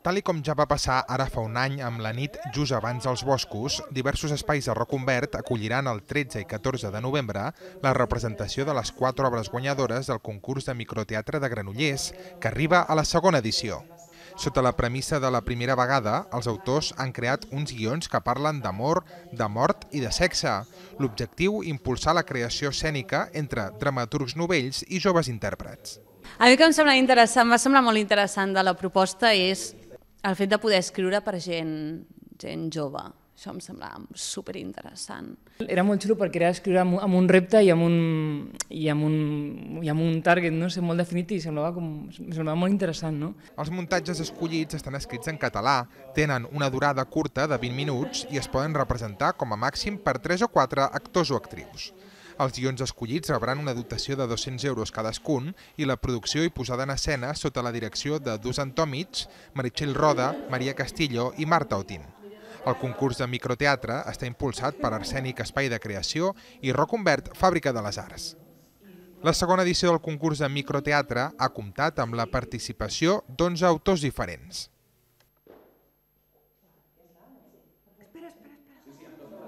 Tal com ja va passar ara fa un any amb la nit just abans dels boscos, diversos espais de Reconvert acolliran el 13 i 14 de novembre la representació de les quatre obres guanyadores del concurs de microteatre de Granollers, que arriba a la segona edició. Sota la premissa de la primera vegada, els autors han creat uns guions que parlen d'amor, de mort i de sexe. L'objectiu, impulsar la creació escènica entre dramaturgs novells i joves intèrprets. A mi que em sembla interessant, va semblar molt interessant de la proposta és el fet de poder escriure per gent, gent jove, això em semblava superinteressant. Era molt xulo perquè era escriure amb, amb un repte i amb un, i amb un, i amb un target no sé, molt definit i semblava, com, semblava molt interessant. No? Els muntatges escollits estan escrits en català, tenen una durada curta de 20 minuts i es poden representar com a màxim per 3 o 4 actors o actrius. Els guions escollits rebran una dotació de 200 euros cadascun i la producció i posada en escena sota la direcció de Dusan Tomic, Meritxell Roda, Maria Castillo i Marta Otín. El concurs de microteatre està impulsat per Arsènic Espai de Creació i Roconvert Fàbrica de les Arts. La segona edició del concurs de microteatre ha comptat amb la participació d'11 autors diferents. Espera, espera, espera.